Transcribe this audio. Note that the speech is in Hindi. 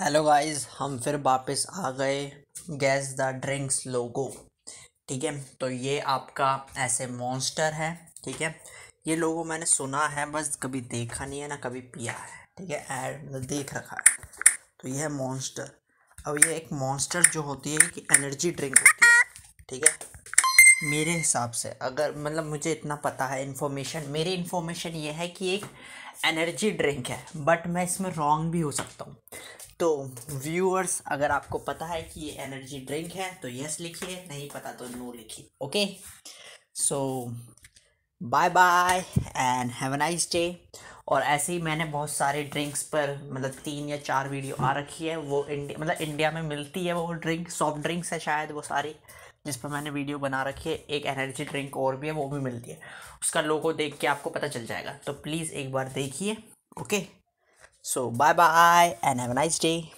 हेलो गाइस हम फिर वापस आ गए गैस द ड्रिंक्स लोगो ठीक है तो ये आपका ऐसे मॉन्स्टर है ठीक है ये लोगो मैंने सुना है बस कभी देखा नहीं है ना कभी पिया है ठीक है एड देख रखा है तो ये है मॉन्स्टर अब ये एक मॉन्स्टर जो होती है कि एनर्जी ड्रिंक होती है ठीक है मेरे हिसाब से अगर मतलब मुझे इतना पता है इन्फॉर्मेशन मेरी इन्फॉर्मेशन ये है कि एक एनर्जी ड्रिंक है बट मैं इसमें रॉन्ग भी हो सकता हूँ तो व्यूअर्स अगर आपको पता है कि ये एनर्जी ड्रिंक है तो यस लिखिए नहीं पता तो नो लिखिए okay so bye bye and have a nice day और ऐसे ही मैंने बहुत सारे ड्रिंक्स पर मतलब तीन या चार वीडियो आ रखी है वो इंडिया मतलब इंडिया में मिलती है वो ड्रिंक सॉफ्ट ड्रिंक्स है शायद वो सारी जिस पर मैंने वीडियो बना रखी है एक एनर्जी ड्रिंक और भी है वो भी मिलती है उसका लोगो देख के आपको पता चल जाएगा तो प्लीज़ एक बार देखिए okay So bye bye and have a nice day.